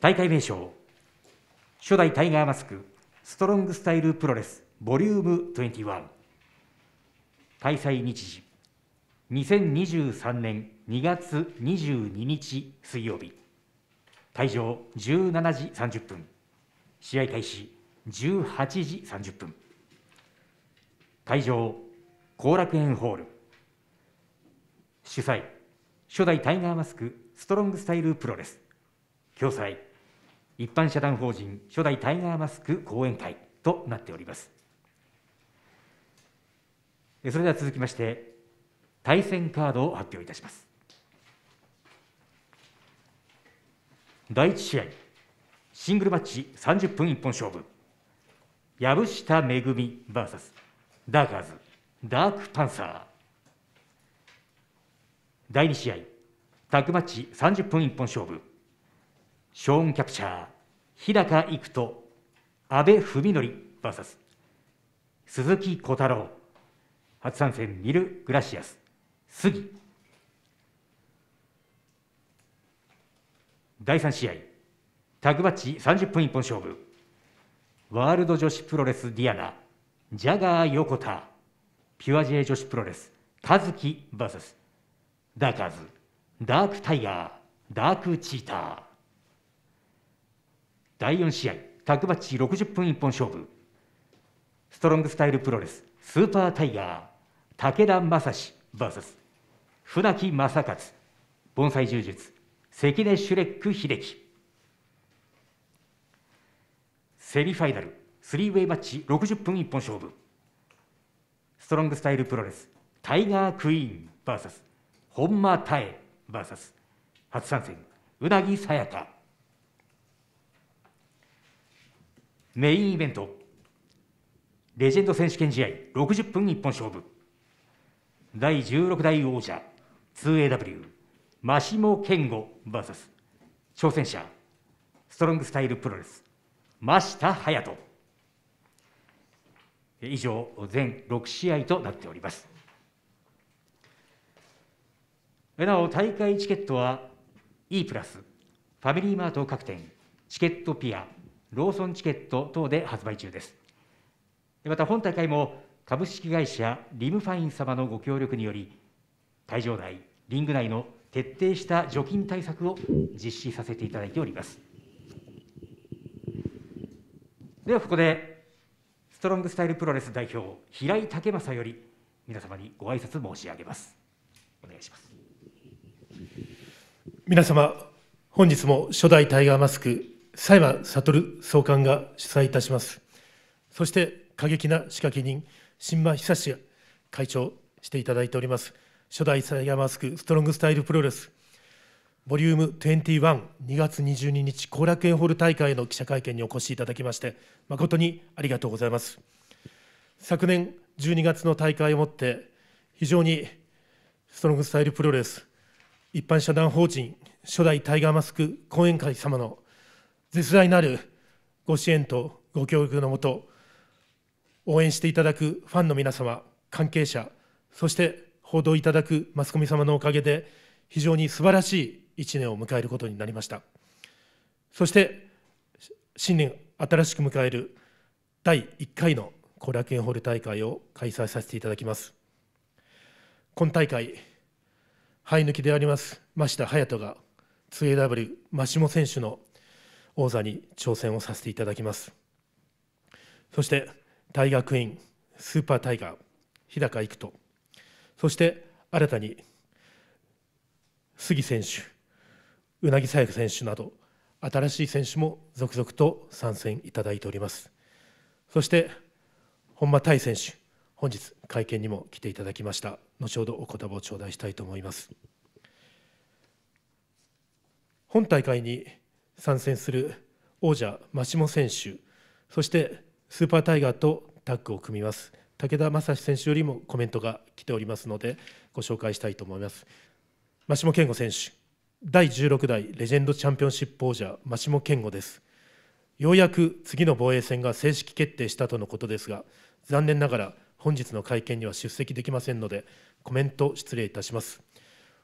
大会名称初代タイガーマスクストロングスタイルプロレスボリューム21開催日時2023年2月22日水曜日会場17時30分試合開始18時30分会場後楽園ホール主催初代タイガーマスクストロングスタイルプロレス共催一般社団法人初代タイガーマスク講演会となっておりますそれでは続きまして対戦カードを発表いたします第1試合シングルマッチ30分一本勝負藪下めぐみ VS ダーカーズダークパンサー第2試合タッグマッチ30分一本勝負ショーン・キャプチャー日高育人阿部文則 VS 鈴木小太郎初参戦ミル・グラシアス杉第3試合タグマッチ30分一本勝負ワールド女子プロレスディアナジャガー横田ピュアジェ女子プロレス和樹 VS ダーカーズダークタイガーダークチーター第4試合タッグマッチ60分一本勝負ストロングスタイルプロレススーパータイガー武田正史 VS 船木正勝盆栽柔術関根シュレック秀樹セミファイナルスリーウェイマッチ60分一本勝負ストロングスタイルプロレスタイガークイーン VS 本間太 VS 初参戦うなぎさやかメインイベントレジェンド選手権試合60分一本勝負第16代王者 2AW マシモ健吾 VS 挑戦者ストロングスタイルプロレス真下隼人以上全6試合となっておりますなお大会チケットは E プラスファミリーマート各店チケットピアローソンチケット等で発売中ですまた本大会も株式会社リムファイン様のご協力により会場内リング内の徹底した除菌対策を実施させていただいておりますではここでストロングスタイルプロレス代表平井武正より皆様にご挨拶申し上げますお願いします皆様本日も初代タイガーマスク裁判悟総監が主催いたします。そして過激な仕掛け人、新馬久志会長していただいております、初代佐マスクストロングスタイルプロレス、ボリューム21、2月22日、後楽園ホール大会の記者会見にお越しいただきまして、誠にありがとうございます。昨年12月の大会をもって、非常にストロングスタイルプロレス、一般社団法人初代タイガーマスク後援会様の絶大なるご支援とご協力のもと、応援していただくファンの皆様、関係者、そして報道いただくマスコミ様のおかげで、非常に素晴らしい1年を迎えることになりました。そして、新年新しく迎える第1回の後楽園ホール大会を開催させていただきます。今大会、生え抜きであります、増田隼人が 2AW 下選手の王座に挑戦をさせていただきますそして大学院スーパータイガー日高育人そして新たに杉選手うなぎさや選手など新しい選手も続々と参戦いただいておりますそして本間大選手本日会見にも来ていただきました後ほどお言葉を頂戴したいと思います本大会に参戦する王者真下選手そしてスーパータイガーとタッグを組みます武田正史選手よりもコメントが来ておりますのでご紹介したいと思います真下健吾選手第16代レジェンドチャンピオンシップ王者真下健吾ですようやく次の防衛戦が正式決定したとのことですが残念ながら本日の会見には出席できませんのでコメント失礼いたします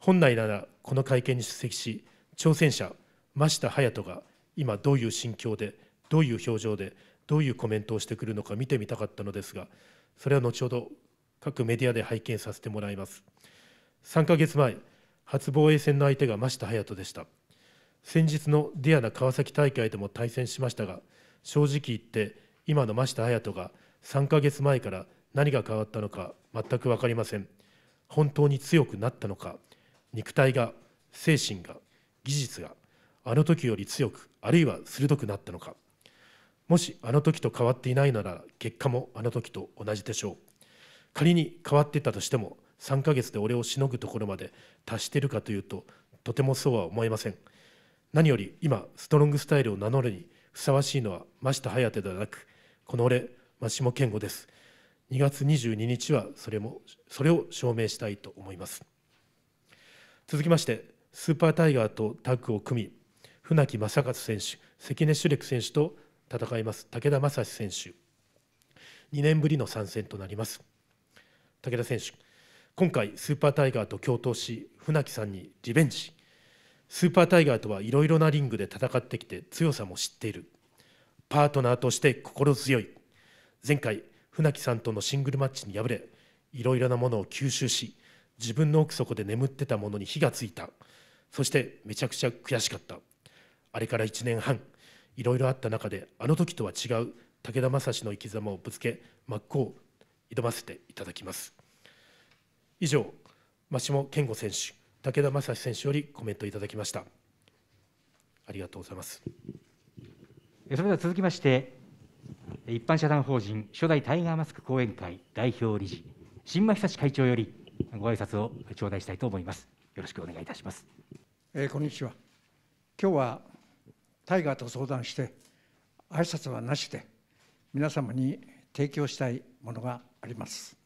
本来ならこの会見に出席し挑戦者真下隼人が今どういう心境でどういう表情でどういうコメントをしてくるのか見てみたかったのですがそれは後ほど各メディアで拝見させてもらいます3ヶ月前初防衛戦の相手が真下隼人でした先日のディアナ川崎大会でも対戦しましたが正直言って今の真下隼人が3ヶ月前から何が変わったのか全く分かりません本当に強くなったのか肉体が精神が技術があの時より強くあるいは鋭くなったのかもしあの時と変わっていないなら結果もあの時と同じでしょう仮に変わってたとしても3ヶ月で俺をしのぐところまで達してるかというととてもそうは思えません何より今ストロングスタイルを名乗るにふさわしいのは増田颯ではなくこの俺増下健吾です2月22日はそれもそれを証明したいと思います続きましてスーパータイガーとタッグを組み船木正和選手、関根シュレク選手と戦います、武田正史選手、2年ぶりの参戦となります。武田選手、今回、スーパータイガーと共闘し、船木さんにリベンジ、スーパータイガーとはいろいろなリングで戦ってきて、強さも知っている、パートナーとして心強い、前回、船木さんとのシングルマッチに敗れ、いろいろなものを吸収し、自分の奥底で眠ってたものに火がついた、そしてめちゃくちゃ悔しかった。あれから1年半いろいろあった中であの時とは違う武田正史の生き様をぶつけ真っ向挑ませていただきます以上真下健吾選手武田正史選手よりコメントいただきましたありがとうございますそれでは続きまして一般社団法人初代タイガーマスク講演会代表理事新間久志会長よりご挨拶を頂戴したいと思いますよろしくお願いいたします、えー、こんにちは今日はタイガーと相談して挨拶はなしで皆様に提供したいものがあります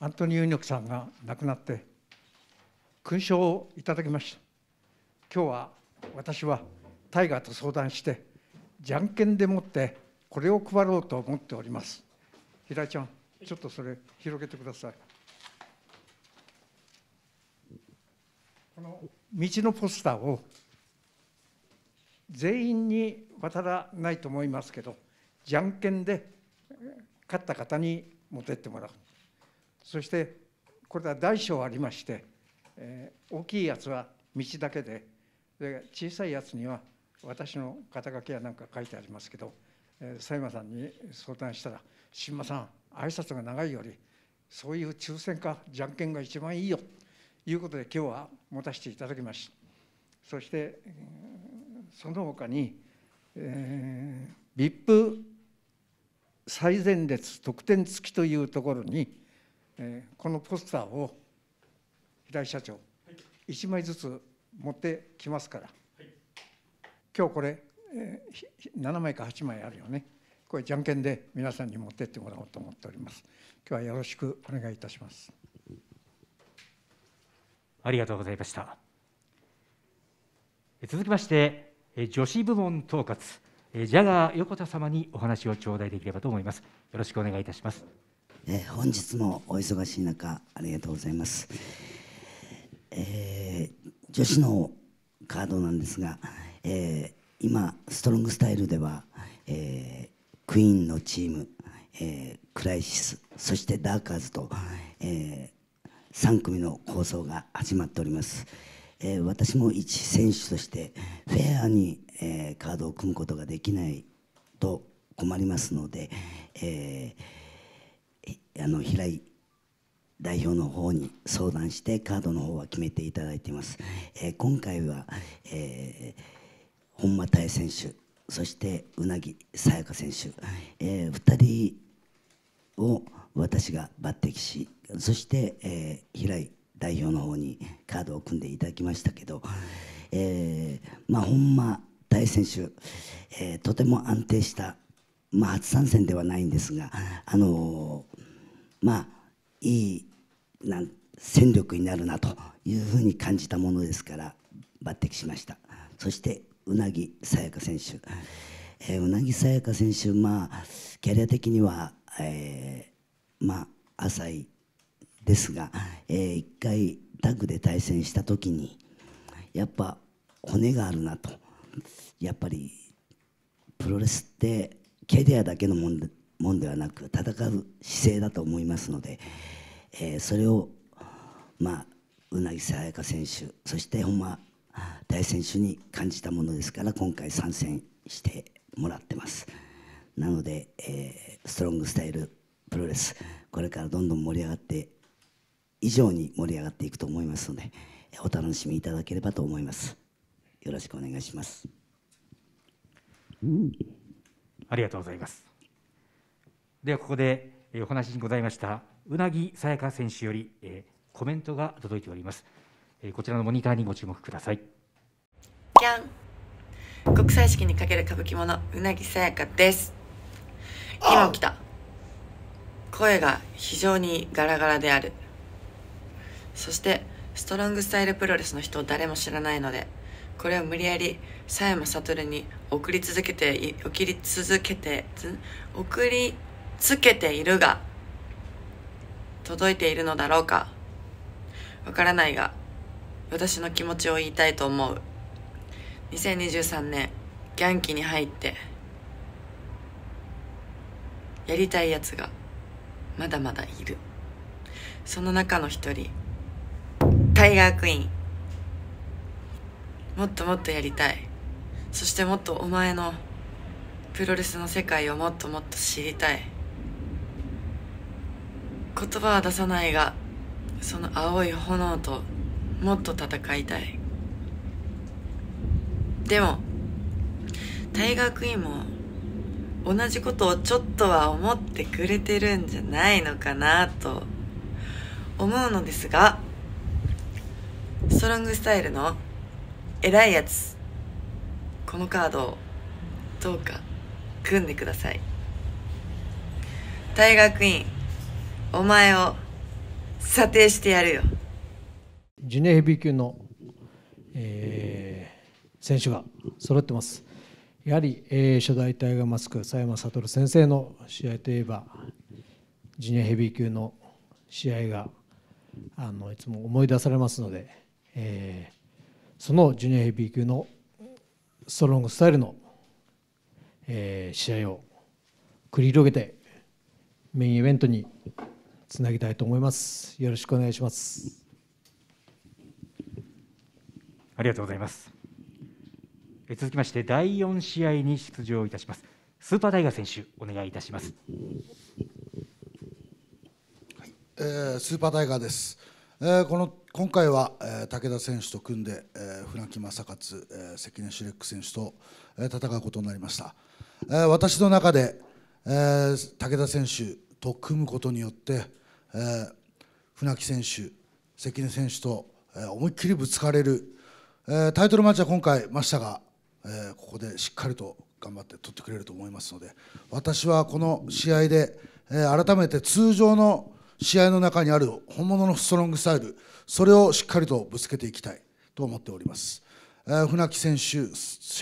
アントニー・ユニョクさんが亡くなって勲章をいただきました今日は私はタイガーと相談してじゃんけんでもってこれを配ろうと思っております平井ちゃんちょっとそれ広げてくださいこの道のポスターを全員に渡らないと思いますけどじゃんけんで勝った方に持ってってもらうそしてこれは大小ありまして、えー、大きいやつは道だけでで小さいやつには私の肩書きやなんか書いてありますけど、えー、佐山さんに相談したら「新馬さん挨拶が長いよりそういう抽選かじゃんけんが一番いいよ」ということで今日は持たせていただきました。そしてその他に、えー、VIP 最前列特典付きというところに、えー、このポスターを平井社長、は1枚ずつ持ってきますから、はい、今日これ、えー、7枚か8枚あるよねこれじゃんけんで皆さんに持ってってもらおうと思っております今日はよろしくお願いいたしますありがとうございました続きまして女子部門統括ジャガー横田様にお話を頂戴できればと思いますよろしくお願いいたしますえ本日もお忙しい中ありがとうございます、えー、女子のカードなんですが、えー、今ストロングスタイルでは、えー、クイーンのチーム、えクライシスそしてダーカーズと、え3組の構想が始まっております、私も一選手としてフェアにカードを組むことができないと困りますので、平井代表の方に相談してカードの方は決めていただいています。今回は、本間大選手そしてうなぎさやか選手、えー、2人を私が抜擢しそして、えー、平井代表の方にカードを組んでいただきましたけど、えーまあ、本間大選手、えー、とても安定した、まあ、初参戦ではないんですが、あのー、まあ、いいなん戦力になるなというふうに感じたものですから抜擢しましたそしてうなぎさやか選手、えー、うなぎさやか選手、まあ、キャリア的には、えー、まあ、浅いですが、えー、一回タッグで対戦した時にやっぱ骨があるなとやっぱりプロレスってキャリアだけのもんでもんではなく戦う姿勢だと思いますので、えー、それをまあさ彩香選手そして本間大選手に感じたものですから今回参戦してもらってますなので、えー、ストロングスタイルプロレスこれからどんどん盛り上がって以上に盛り上がっていくと思いますのでお楽しみいただければと思いますよろしくお願いしますありがとうございますではここでお話にございましたうなぎさやか選手よりコメントが届いておりますこちらのモニターにご注目くださいじゃん国際式にかける歌舞伎ものうなぎさやかです今起きた声が非常にガラガラであるそしてストロングスタイルプロレスの人を誰も知らないのでこれを無理やり佐山悟に送り続けて送り続けて送りつけているが届いているのだろうかわからないが私の気持ちを言いたいと思う2023年ギャンーに入ってやりたいやつがまだまだいるその中の一人タイガークイーンもっともっとやりたいそしてもっとお前のプロレスの世界をもっともっと知りたい言葉は出さないがその青い炎ともっと戦いたいでもタイガークイーンも同じことをちょっとは思ってくれてるんじゃないのかなと思うのですがストロングスタイルの偉いやつこのカードをどうか組んでください大学院お前を査定してやるよジュネアヘビー級の、えー、選手が揃ってますやはり、えー、初代タイガーマスク佐山悟先生の試合といえばジュネアヘビー級の試合があのいつも思い出されますのでえー、そのジュニアヘビー級のストロングスタイルの、えー、試合を繰り広げてメインイベントにつなぎたいと思います。よろしくお願いします。ありがとうございます。え続きまして第四試合に出場いたします。スーパーダイガー選手お願いいたします。えー、スーパーダイガーです。えー、この今回は、えー、武田選手と組んで、えー、船木正勝、えー、関根シュレック選手と、えー、戦うことになりました、えー、私の中で、えー、武田選手と組むことによって、えー、船木選手関根選手と、えー、思いっきりぶつかれる、えー、タイトルマッチは今回ましたが、えー、ここでしっかりと頑張って取ってくれると思いますので私はこの試合で、えー、改めて通常の試合の中にある本物のストロングスタイルそれをしっかりとぶつけていきたいと思っております、えー、船木選手シュ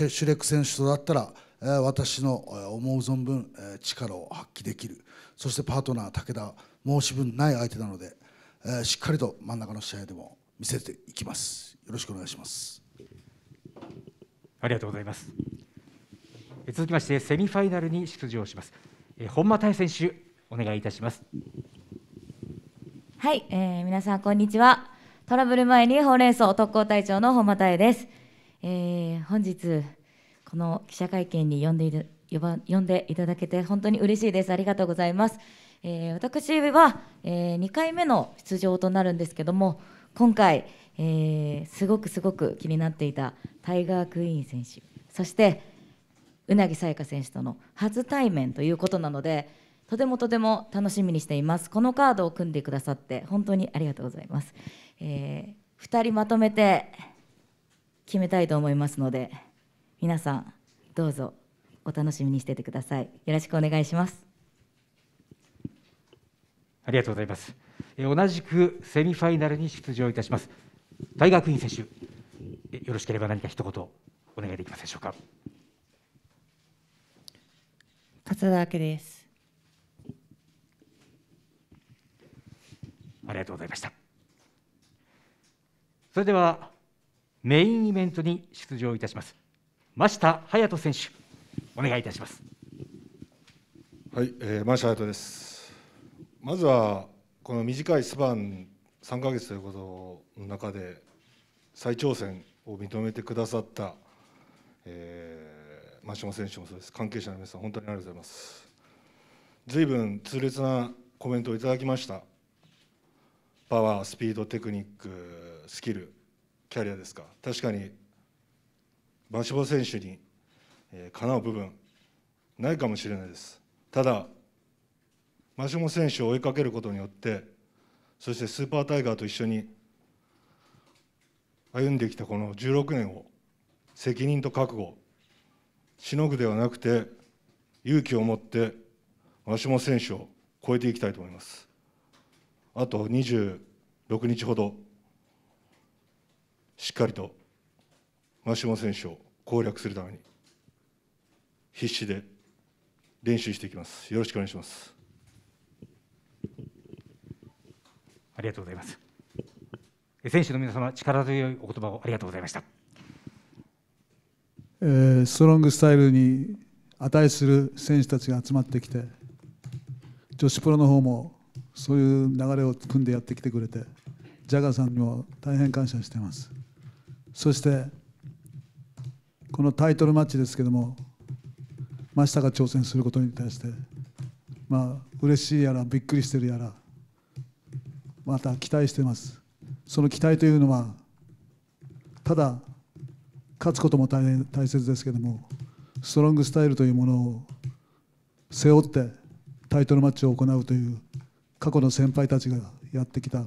シュレック選手とだったら、えー、私の思う存分、えー、力を発揮できるそしてパートナー武田申し分ない相手なので、えー、しっかりと真ん中の試合でも見せていきますよろしくお願いしますありがとうございます続きましてセミファイナルに出場します本間大選手お願いいたしますはい、えー、皆さんこんにちは。トラブル前にほうれん草特攻隊長の本間太です。えー、本日この記者会見に呼んでいる呼ば呼んでいただけて本当に嬉しいです。ありがとうございます。えー、私は、えー、2回目の出場となるんですけども、今回、えー、すごくすごく気になっていたタイガー・クイーン選手、そしてうなぎさやか選手との初対面ということなので。とてもとても楽しみにしていますこのカードを組んでくださって本当にありがとうございます、えー、2人まとめて決めたいと思いますので皆さんどうぞお楽しみにしててくださいよろしくお願いしますありがとうございます、え同じくセミファイナルに出場いたします大学院選手、よろしければ何か一言お願いできますでしょうか勝田明ですありがとうございましたそれではメインイベントに出場いたします真下隼人選手お願いいたしますはい、えー、真下隼人ですまずはこの短いスパン三か月ということの中で再挑戦を認めてくださった、えー、真下選手もそうです関係者の皆さん本当にありがとうございます随分痛烈なコメントをいただきましたパワースピードテクニックスキルキャリアですか確かにバシボ選手に、えー、かなう部分ないかもしれないですただマシモ選手を追いかけることによってそしてスーパータイガーと一緒に歩んできたこの16年を責任と覚悟しのぐではなくて勇気を持ってマシモ選手を超えていきたいと思います。あと26日ほどしっかりと真下選手を攻略するために必死で練習していきますよろしくお願いしますありがとうございます選手の皆様力強いお言葉をありがとうございました、えー、ストロングスタイルに値する選手たちが集まってきて女子プロの方もそういう流れを組んでやってきてくれてジャガーさんにも大変感謝してますそしてこのタイトルマッチですけども真下が挑戦することに対してまあ嬉しいやらびっくりしてるやらまた期待してますその期待というのはただ勝つことも大変大切ですけどもストロングスタイルというものを背負ってタイトルマッチを行うという過去の先輩たちがやってきた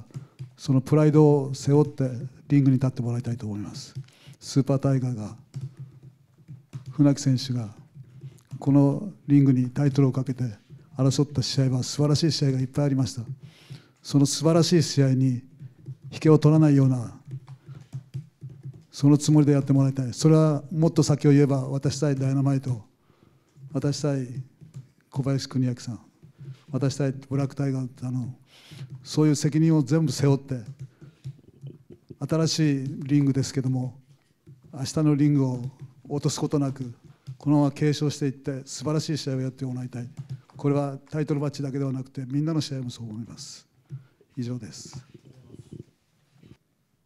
そのプライドを背負ってリングに立ってもらいたいと思いますスーパータイガーが船木選手がこのリングにタイトルをかけて争った試合は素晴らしい試合がいっぱいありましたその素晴らしい試合に引けを取らないようなそのつもりでやってもらいたいそれはもっと先を言えば私対ダイナマイト私対小林邦明さん私たちブラックタイガーあのそういう責任を全部背負って新しいリングですけども明日のリングを落とすことなくこのまま継承していって素晴らしい試合をやってもらいたいこれはタイトルマッチだけではなくてみんなの試合もそう思います以上です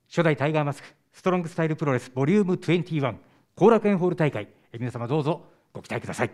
初代タイガーマスクストロングスタイルプロレスボリューム21後楽園ホール大会皆様どうぞご期待ください